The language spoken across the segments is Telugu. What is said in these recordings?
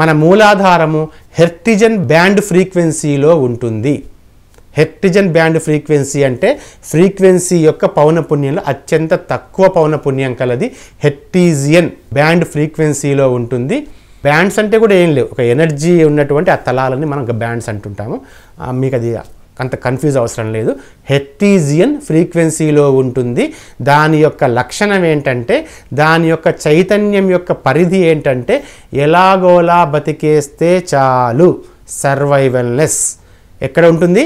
మన మూలాధారము హెర్టిజన్ బ్యాండ్ ఫ్రీక్వెన్సీలో ఉంటుంది హెర్టిజన్ బ్యాండ్ ఫ్రీక్వెన్సీ అంటే ఫ్రీక్వెన్సీ యొక్క పౌనపుణ్యంలో అత్యంత తక్కువ పౌనపుణ్యం కలది హెర్టీజియన్ బ్యాండ్ ఫ్రీక్వెన్సీలో ఉంటుంది బ్యాండ్స్ అంటే కూడా ఏం లేవు ఒక ఎనర్జీ ఉన్నటువంటి ఆ తలాలని మనం బ్యాండ్స్ అంటుంటాము మీకు అది అంత కన్ఫ్యూజ్ అవసరం లేదు హెత్తీజియన్ ఫ్రీక్వెన్సీలో ఉంటుంది దాని యొక్క లక్షణం ఏంటంటే దాని యొక్క చైతన్యం యొక్క పరిధి ఏంటంటే ఎలాగోలా బతికేస్తే చాలు సర్వైవల్నెస్ ఎక్కడ ఉంటుంది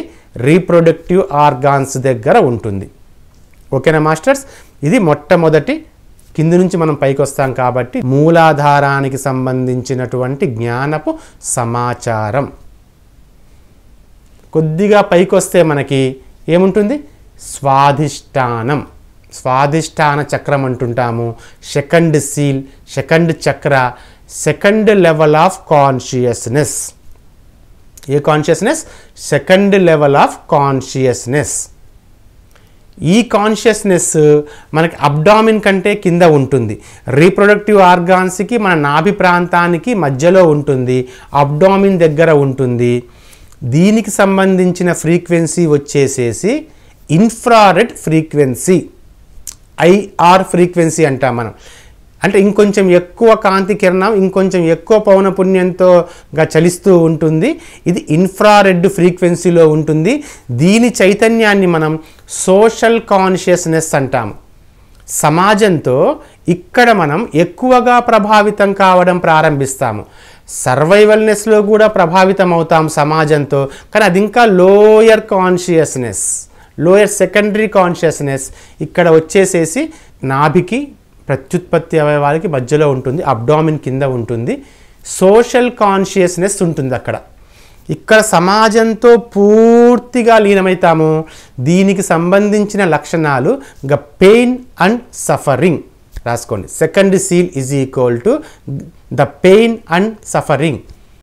రీప్రొడక్టివ్ ఆర్గాన్స్ దగ్గర ఉంటుంది ఓకేనా మాస్టర్స్ ఇది మొట్టమొదటి కింది నుంచి మనం పైకి వస్తాం కాబట్టి మూలాధారానికి సంబంధించినటువంటి జ్ఞానపు సమాచారం కొద్దిగా పైకి వస్తే మనకి ఏముంటుంది స్వాధిష్టానం స్వాధిష్టాన చక్రం అంటుంటాము second seal second chakra second level of consciousness ఏ consciousness second level of consciousness ఈ కాన్షియస్నెస్ మనకి అబ్డామిన్ కంటే కింద ఉంటుంది రీప్రొడక్టివ్ ఆర్గాన్స్కి మన నాభి ప్రాంతానికి మధ్యలో ఉంటుంది అబ్డామిన్ దగ్గర ఉంటుంది దీనికి సంబంధించిన ఫ్రీక్వెన్సీ వచ్చేసేసి ఇన్ఫ్రారెడ్ ఫ్రీక్వెన్సీ ఐఆర్ ఫ్రీక్వెన్సీ అంటాం మనం అంటే ఇంకొంచెం ఎక్కువ కాంతి కిరణం ఇంకొంచెం ఎక్కువ పౌనపుణ్యంతోగా చలిస్తూ ఉంటుంది ఇది ఇన్ఫ్రారెడ్ ఫ్రీక్వెన్సీలో ఉంటుంది దీని చైతన్యాన్ని మనం సోషల్ కాన్షియస్నెస్ అంటాము సమాజంతో ఇక్కడ మనం ఎక్కువగా ప్రభావితం కావడం ప్రారంభిస్తాము సర్వైవల్నెస్లో కూడా ప్రభావితం అవుతాం సమాజంతో కానీ అది ఇంకా lower consciousness lower secondary consciousness ఇక్కడ వచ్చేసేసి నాభికి ప్రత్యుత్పత్తి అవయవాలకి మధ్యలో ఉంటుంది అబ్డామిన్ కింద ఉంటుంది సోషల్ కాన్షియస్నెస్ ఉంటుంది అక్కడ ఇక్కడ సమాజంతో పూర్తిగా లీనమవుతాము దీనికి సంబంధించిన లక్షణాలు గ పెయిన్ అండ్ సఫరింగ్ రాసుకోండి second seal is equal to the pain and suffering